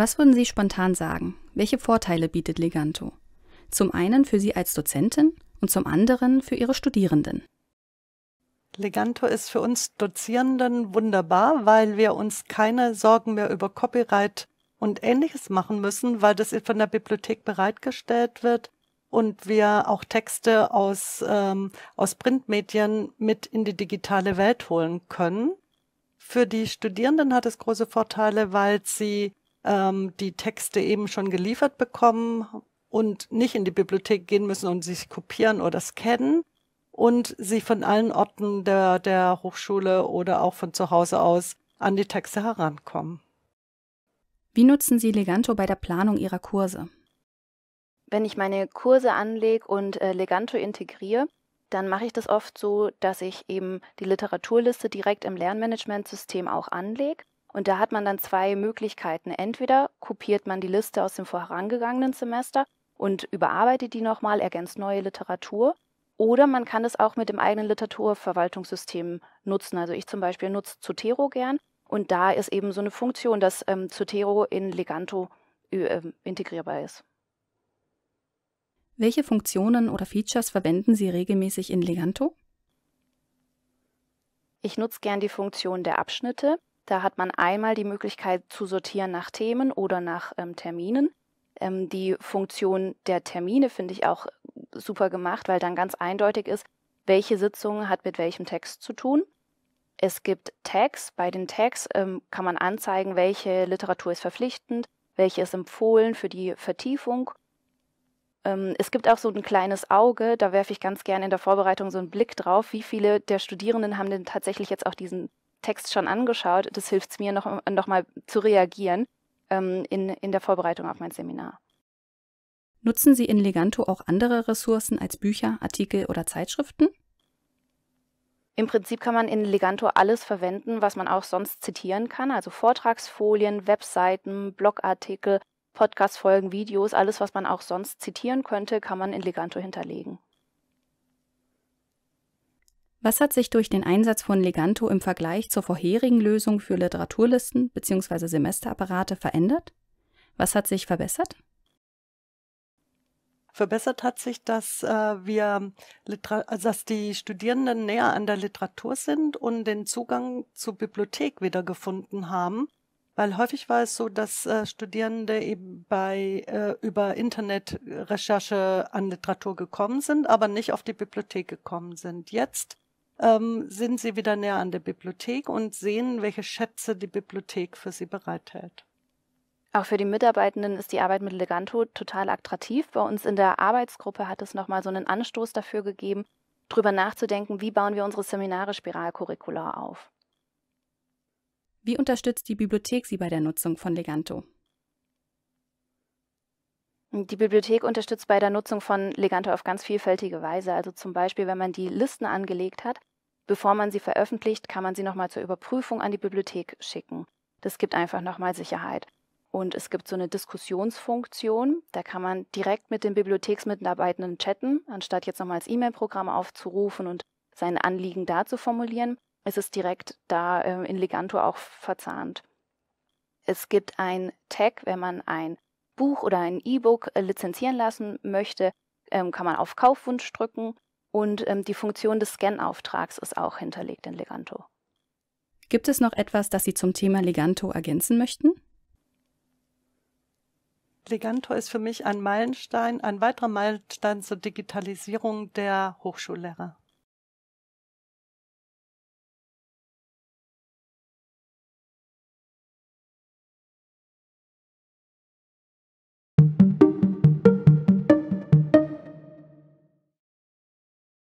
Was würden Sie spontan sagen? Welche Vorteile bietet Leganto? Zum einen für Sie als Dozentin und zum anderen für Ihre Studierenden. Leganto ist für uns Dozierenden wunderbar, weil wir uns keine Sorgen mehr über Copyright und ähnliches machen müssen, weil das von der Bibliothek bereitgestellt wird und wir auch Texte aus, ähm, aus Printmedien mit in die digitale Welt holen können. Für die Studierenden hat es große Vorteile, weil sie ähm, die Texte eben schon geliefert bekommen und nicht in die Bibliothek gehen müssen und sich kopieren oder scannen und sie von allen Orten der, der Hochschule oder auch von zu Hause aus an die Texte herankommen. Wie nutzen Sie Leganto bei der Planung Ihrer Kurse? Wenn ich meine Kurse anlege und äh, Leganto integriere, dann mache ich das oft so, dass ich eben die Literaturliste direkt im Lernmanagementsystem auch anlege und da hat man dann zwei Möglichkeiten. Entweder kopiert man die Liste aus dem vorangegangenen Semester und überarbeitet die nochmal, ergänzt neue Literatur. Oder man kann es auch mit dem eigenen Literaturverwaltungssystem nutzen. Also ich zum Beispiel nutze Zotero gern. Und da ist eben so eine Funktion, dass ähm, Zotero in Leganto äh, ähm, integrierbar ist. Welche Funktionen oder Features verwenden Sie regelmäßig in Leganto? Ich nutze gern die Funktion der Abschnitte. Da hat man einmal die Möglichkeit zu sortieren nach Themen oder nach ähm, Terminen. Ähm, die Funktion der Termine finde ich auch super gemacht, weil dann ganz eindeutig ist, welche Sitzung hat mit welchem Text zu tun. Es gibt Tags. Bei den Tags ähm, kann man anzeigen, welche Literatur ist verpflichtend, welche ist empfohlen für die Vertiefung. Ähm, es gibt auch so ein kleines Auge, da werfe ich ganz gerne in der Vorbereitung so einen Blick drauf, wie viele der Studierenden haben denn tatsächlich jetzt auch diesen Text schon angeschaut. Das hilft mir, noch, äh, noch mal zu reagieren ähm, in, in der Vorbereitung auf mein Seminar. Nutzen Sie in Leganto auch andere Ressourcen als Bücher, Artikel oder Zeitschriften? Im Prinzip kann man in Leganto alles verwenden, was man auch sonst zitieren kann, also Vortragsfolien, Webseiten, Blogartikel, Podcastfolgen, Videos, alles, was man auch sonst zitieren könnte, kann man in Leganto hinterlegen. Was hat sich durch den Einsatz von Leganto im Vergleich zur vorherigen Lösung für Literaturlisten bzw. Semesterapparate verändert? Was hat sich verbessert? Verbessert hat sich, dass äh, wir, also dass die Studierenden näher an der Literatur sind und den Zugang zur Bibliothek wiedergefunden haben. Weil häufig war es so, dass äh, Studierende eben bei äh, über Internetrecherche an Literatur gekommen sind, aber nicht auf die Bibliothek gekommen sind. Jetzt ähm, sind sie wieder näher an der Bibliothek und sehen, welche Schätze die Bibliothek für sie bereithält. Auch für die Mitarbeitenden ist die Arbeit mit Leganto total attraktiv. Bei uns in der Arbeitsgruppe hat es nochmal so einen Anstoß dafür gegeben, darüber nachzudenken, wie bauen wir unsere Seminare spiralkurrikular auf. Wie unterstützt die Bibliothek Sie bei der Nutzung von Leganto? Die Bibliothek unterstützt bei der Nutzung von Leganto auf ganz vielfältige Weise. Also zum Beispiel, wenn man die Listen angelegt hat, Bevor man sie veröffentlicht, kann man sie nochmal zur Überprüfung an die Bibliothek schicken. Das gibt einfach nochmal Sicherheit. Und es gibt so eine Diskussionsfunktion, da kann man direkt mit den Bibliotheksmitarbeitenden chatten, anstatt jetzt nochmal das E-Mail-Programm aufzurufen und sein Anliegen da zu formulieren. Es ist direkt da ähm, in Leganto auch verzahnt. Es gibt ein Tag, wenn man ein Buch oder ein E-Book äh, lizenzieren lassen möchte, ähm, kann man auf Kaufwunsch drücken und ähm, die Funktion des Scan-Auftrags ist auch hinterlegt in Leganto. Gibt es noch etwas, das Sie zum Thema Leganto ergänzen möchten? Leganto ist für mich ein Meilenstein, ein weiterer Meilenstein zur Digitalisierung der Hochschullehrer.